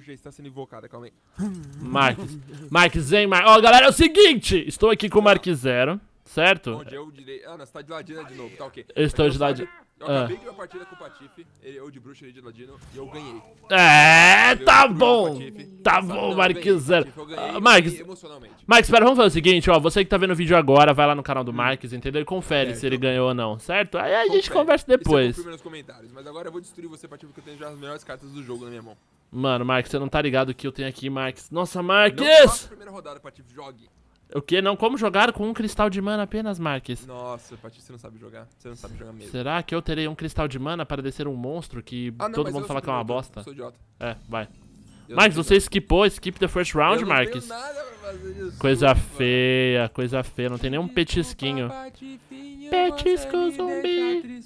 já está sendo invocada, calma aí. Marques. Marques, hein, Marques. Ó, oh, galera, é o seguinte. Estou aqui com o Marques Zero, certo? Onde eu direi... Ah, você tá de ladina de novo, tá ok. Eu estou de é ladina. Eu acabei ah. de uma partida com o Patife, ele, eu de bruxo, ele de ladino, e eu ganhei. É, eu tá, tá, bom. tá bom! tá bom, Marques Zero. Uh, Marques, Marques, pera, vamos fazer o seguinte, ó. Você que tá vendo o vídeo agora, vai lá no canal do hum. Marques, entendeu? E confere é, se ele tô... ganhou ou não, certo? Aí a gente confere. conversa depois. Isso eu nos comentários, mas agora eu vou destruir você, Patife, porque eu tenho já as melhores cartas do jogo na minha mão. Mano, Marques, você não tá ligado o que eu tenho aqui, Marques. Nossa, Marques! primeira rodada, jogue. O que? Não, como jogar com um cristal de mana apenas, Marques? Nossa, Pati, você não sabe jogar. Você não sabe jogar mesmo. Será que eu terei um cristal de mana para descer um monstro que ah, não, todo mundo fala que é uma bosta? Eu sou idiota. É, vai. Marques, você skipou, skip the first round, eu não Marques. Tenho nada pra fazer isso, coisa mano. feia, coisa feia, não tem nenhum petisquinho. Petisco zumbi.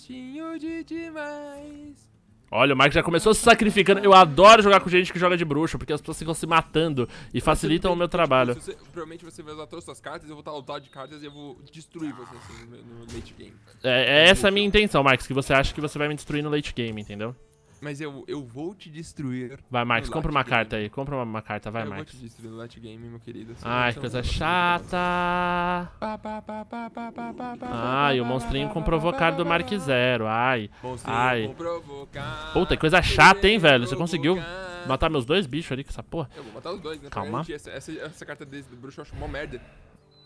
De demais. Olha, o Mike já começou se sacrificando. Eu adoro jogar com gente que joga de bruxo, porque as pessoas ficam se matando e facilitam o meu tipo, trabalho. Você, provavelmente você vai usar todas as suas cartas, eu vou estar lotado de cartas e eu vou destruir você assim, no late game. É, é essa a minha intenção, Max, que você acha que você vai me destruir no late game, entendeu? Mas eu, eu vou te destruir. Vai, Marcos, compra uma carta aí. Compra uma, uma carta, vai, eu Marcos. Eu vou te destruir no late Game, meu querido. Ai, que coisa chata. Ai, o monstrinho com provocar do Mark Zero. Ai. Monstrinho Ai. Puta, que coisa chata, hein, velho. Você conseguiu matar meus dois bichos ali com essa porra? Eu vou matar os dois, né? Calma. Essa, essa, essa, carta desse, do bruxo eu acho mó merda.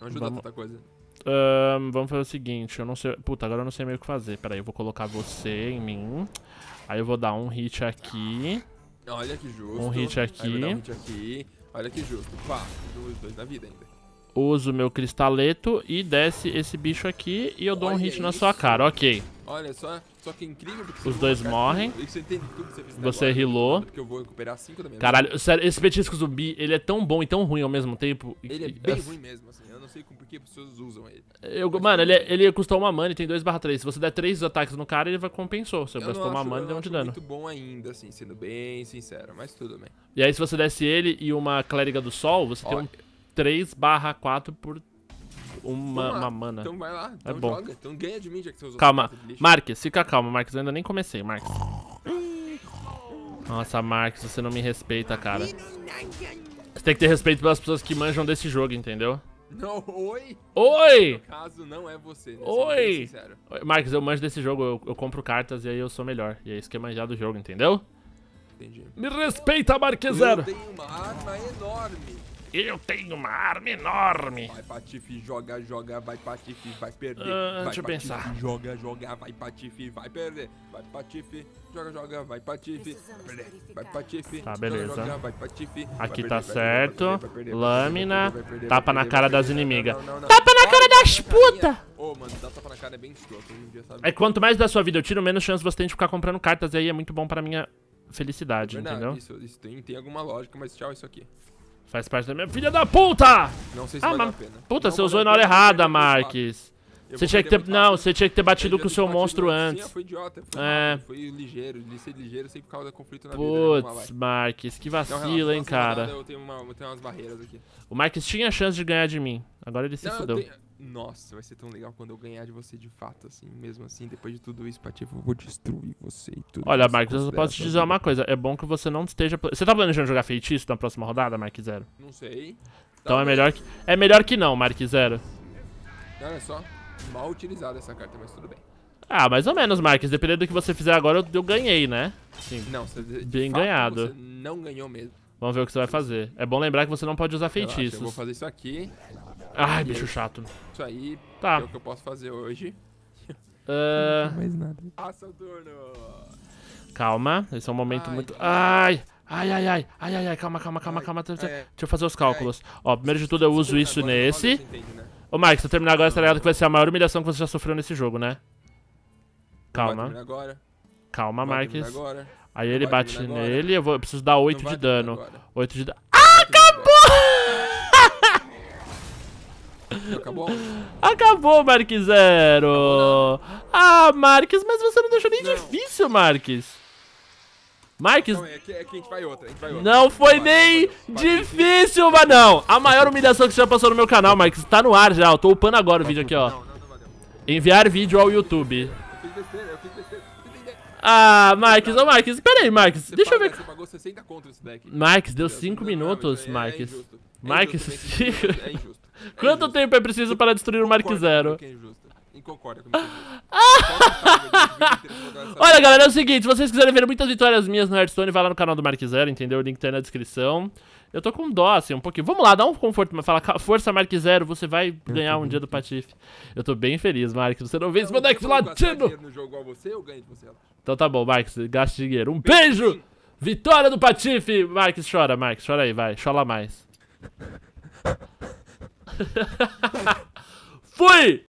Não ajuda Vamos. tanta coisa. Um, vamos fazer o seguinte, eu não sei... Puta, agora eu não sei meio o que fazer. Pera aí, eu vou colocar você em mim. Aí eu vou dar um hit aqui. Olha que justo. Um hit aqui. um hit aqui. Olha que justo. Pá, dois, dois na vida ainda uso meu cristaleto e desce esse bicho aqui e eu dou Olha um hit isso. na sua cara, ok. Olha, só, só que é incrível Os dois morrem. Você, você rilou. Né? Caralho, sério, esse petisco zumbi, ele é tão bom e tão ruim ao mesmo tempo. Ele é bem ruim mesmo, assim. Eu não sei por que as pessoas usam ele. Eu, mano, ele, é, ele custou uma mana e tem 2/3. Se você der 3 ataques no cara, ele vai compensou. Você gastou uma mana e deu um de dano. muito bom ainda, assim, sendo bem sincero. Mas tudo bem. E aí, se você desse ele e uma clériga do sol, você tem um 3 barra 4 por uma, uma, mana. Então vai lá, é então é bom. joga. Então ganha de mim, já que você usou. Calma, Marques, fica calma, Marques. Eu ainda nem comecei, Marques. Nossa, Marques, você não me respeita, cara. Você tem que ter respeito pelas pessoas que manjam desse jogo, entendeu? Não, oi! Oi! No caso, não é você. Né? Oi! oi! Marques, eu manjo desse jogo, eu, eu, compro cartas e aí eu sou melhor. E é isso que é manjar do jogo, entendeu? Entendi. Me respeita, Marques Zero! Eu tenho uma arma enorme. Eu tenho uma arma enorme. Vai, Patife, joga, joga, vai, Patife, vai perder. Uh, vai, deixa eu pensar. Joga, joga, vai, Patife, vai perder. Vai, Patife, joga, joga, vai, Patife, vai Patife, tá, beleza. Joga, joga, vai, patife, Aqui tá vai tá perder, certo. Vai perder, vai perder, Lâmina, perder, tapa na cara das inimigas. Tapa na cara das putas! Ô, oh, mano, dar tapa na cara é bem escroto. É quanto mais da sua vida eu tiro, menos chance você tem de ficar comprando cartas. E aí é muito bom pra minha felicidade, é Verdade, entendeu? Isso, isso tem, tem alguma lógica, mas tchau, é isso aqui. Faz parte da minha filha da puta! Não sei se ah, mas... Puta, não você usou na hora errada, Marques. Você tinha que ter, não, você tinha que ter batido com o seu monstro antes. Sim, foi idiota, foi, é. foi ligeiro, ser ligeiro sempre causa conflito na Puts, vida. Né? Putz, Marques, que vacilo, não, hein, cara. Nada, eu, tenho uma, eu tenho umas barreiras aqui. O Marques tinha a chance de ganhar de mim. Agora ele se não, fudeu nossa, vai ser tão legal quando eu ganhar de você de fato, assim, mesmo assim, depois de tudo isso, Patife, eu vou destruir você e tudo. Olha, Marcos, eu só posso te dizer uma coisa, é bom que você não esteja... Você tá planejando jogar feitiço na próxima rodada, Mark Zero? Não sei. Então tá é, bem. melhor que... é melhor que não, Mark Zero. Olha é só, mal utilizada essa carta, mas tudo bem. Ah, mais ou menos, Marques. Dependendo do que você fizer agora, eu, ganhei, né? Sim. Não, você bem fato, ganhado. Você não ganhou mesmo. Vamos ver o que você vai fazer. É bom lembrar que você não pode usar feitiços. Relaxa, eu vou fazer isso aqui. Ai, bicho chato. Isso aí tá. é o que eu posso fazer hoje. Uh... mais nada. Passa o turno. Calma, esse é um momento ai, muito... Ai, ai, ai, ai, ai, ai, ai, calma, calma, calma, calma. Deixa, ai, é. deixa eu fazer os cálculos. Ó, primeiro de tudo eu uso isso agora, nesse. Entende, né? Ô, Mike, se eu terminar agora, você tá ligado que vai ser a maior humilhação que você já sofreu nesse jogo, né? Calma. Calma, Marques. Aí ele bate nele, eu, vou, eu preciso dar 8 de dano. 8 de dano. Ah, acabou! Acabou? Acabou, Marques Zero! ah, Marques, mas você não deixou nem não. difícil, Marques! Marques. Não, é que, é que outra, não foi nem vai, vai, difícil, mas não. A maior humilhação que você já passou no meu canal, Marques. Tá no ar já. Eu tô upando agora o vídeo aqui, ó. Não, Enviar vídeo ao YouTube. Ah, Marques, ô oh, Marques, pera aí, Marques, você deixa paga, eu ver. Você pagou 60 contra esse deck. Marques, deu 5 minutos, é Marques. É Marques, é injusto. É injusto. É Quanto é tempo é preciso para destruir o Mark Zero? É concorda comigo. É é Olha, galera, é o seguinte, se vocês quiserem ver muitas vitórias minhas no Hearthstone, vai lá no canal do Mark Zero, entendeu? O link tá aí na descrição. Eu tô com dó, assim, um pouquinho. Vamos lá, dá um conforto, mas fala, força, Mark Zero, você vai ganhar um dia do Patife. Eu tô bem feliz, Mark, você não vê esse boneco latino! então tá bom, Mark, gaste dinheiro. Um beijo! Vitória do Patife! Mark, chora, Mark, chora aí, vai, chora mais. Fui!